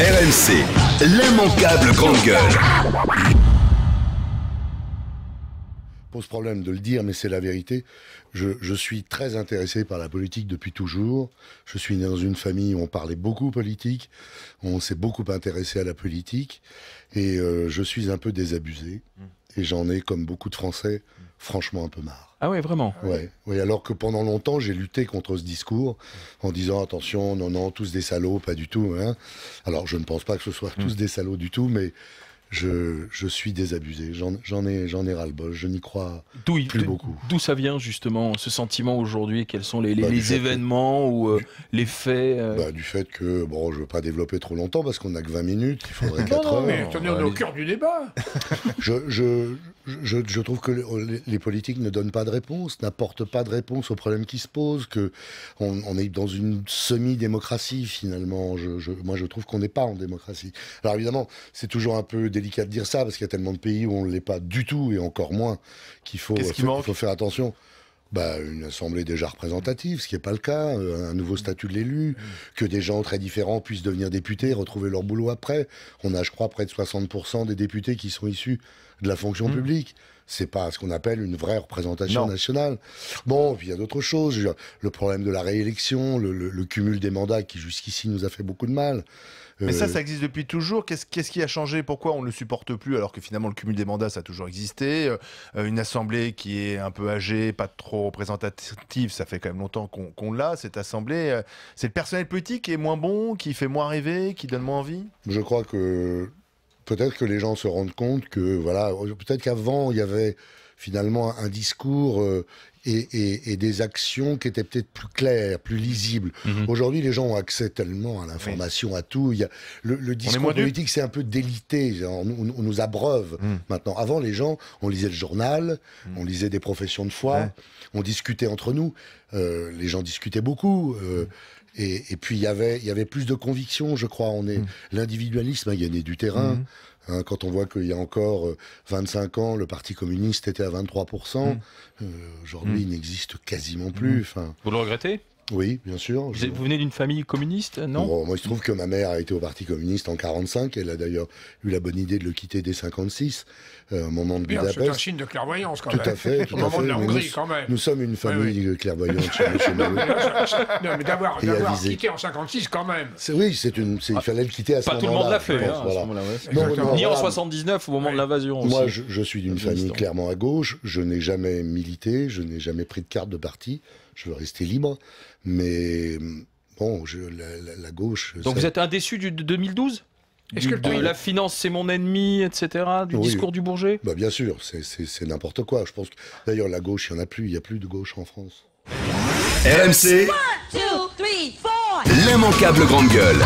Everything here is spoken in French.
RMC, l'immanquable grande gueule. Pose problème de le dire, mais c'est la vérité. Je, suis très intéressé par la politique depuis toujours. Je suis né dans une famille où on parlait beaucoup politique, on s'est beaucoup intéressé à la politique, et euh, je suis un peu désabusé. Mmh. Et j'en ai, comme beaucoup de Français, franchement un peu marre. Ah ouais, vraiment ouais. Oui, alors que pendant longtemps, j'ai lutté contre ce discours en disant attention, non, non, tous des salauds, pas du tout. Hein. Alors, je ne pense pas que ce soit hmm. tous des salauds du tout, mais je, suis désabusé. J'en ai, j'en ai ras-le-bol. Je n'y crois plus beaucoup. D'où ça vient justement ce sentiment aujourd'hui Quels sont les, bah, événements ou euh, les faits euh? bah, Du fait que bon, je veux pas développer trop longtemps parce qu'on n'a que 20 minutes. Il faudrait 4 on est au cœur du débat. je je, trouve que les politiques ne donnent pas de réponse, n'apportent pas de réponse aux problèmes qui se posent, que on, est dans une semi-démocratie finalement. Je, moi, je trouve qu'on n'est pas en démocratie. Alors évidemment, c'est toujours un peu délicat de dire ça parce qu'il y a tellement de pays où on ne l'est pas du tout et encore moins qu'il faut, euh, faut faire attention. Bah, une assemblée déjà représentative, ce qui n'est pas le cas, euh, un nouveau mm. statut de l'élu, mm. que des gens très différents puissent devenir députés, retrouver leur boulot après. On a, je crois, près de 60% des députés qui sont issus de la fonction mm. publique c'est pas ce qu'on appelle une vraie représentation nationale. Bon, il y a d'autres choses. Le problème de la réélection, le, cumul des mandats qui jusqu'ici nous a fait beaucoup de mal. Mais ça, euh, ça existe depuis toujours. Qu'est-ce qui a changé Pourquoi on ne le supporte plus alors que finalement le cumul des mandats, ça a toujours existé euh, euh, Une assemblée qui est un peu âgée, pas trop représentative, ça fait quand même longtemps qu'on l'a, cette assemblée. c'est le personnel politique qui est moins bon, qui fait moins rêver, qui donne moins envie Je crois que peut-être que les gens se rendent compte que, voilà, peut-être qu'avant, il y avait finalement un discours euh, et, des actions qui étaient peut-être plus claires, plus lisibles. Mhm. Aujourd'hui, les gens ont accès tellement à l'information, à tout. Il y a, le, discours politique, c'est un peu délité. On, nous abreuve mhm. maintenant. Avant, les gens, on lisait le journal, mhm. on lisait des professions de foi, on discutait entre nous. Euh, les gens discutaient beaucoup. Euh, et, puis, il y avait plus de conviction, je crois. On est mm. L'individualisme hein, a gagné du terrain. Mm. Hein, quand on voit qu'il y a encore 25 euh, ans, le Parti communiste était à 23%. Mm. Euh, aujourd'hui, il n'existe quasiment plus. Vous le regrettez oui, bien sûr. Vous venez d'une famille communiste, non Moi, il se trouve que ma mère a été au Parti communiste en 1945. Elle a d'ailleurs eu la bonne idée de le quitter dès 1956, au euh, moment de Budapest. C'est un signe de clairvoyance, quand même. Tout à fait. Tout au à moment fait. de la Hongrie, quand même. Nous sommes une famille clairvoyante chez M. non, mais d'avoir quitté en 56, quand même. Oui, c'est une. il ah, fallait le quitter à ce moment-là. Pas tout le monde l'a fait. hein, non, Ni en 79, au moment de l'invasion. Moi, je, je suis d'une famille hein. clairement à gauche. Je n'ai jamais milité. Je n'ai jamais pris de carte de parti je veux rester libre. Mais bon, je, la, gauche. Donc vous êtes un déçu du 2012 est-ce que la finance c'est mon ennemi, etc. Du discours du Bourget bah Bien sûr, c'est n'importe quoi. Je pense que d'ailleurs la gauche, il n'y en a plus, il n'y a plus de gauche en France. RMC. L'immanquable grande gueule.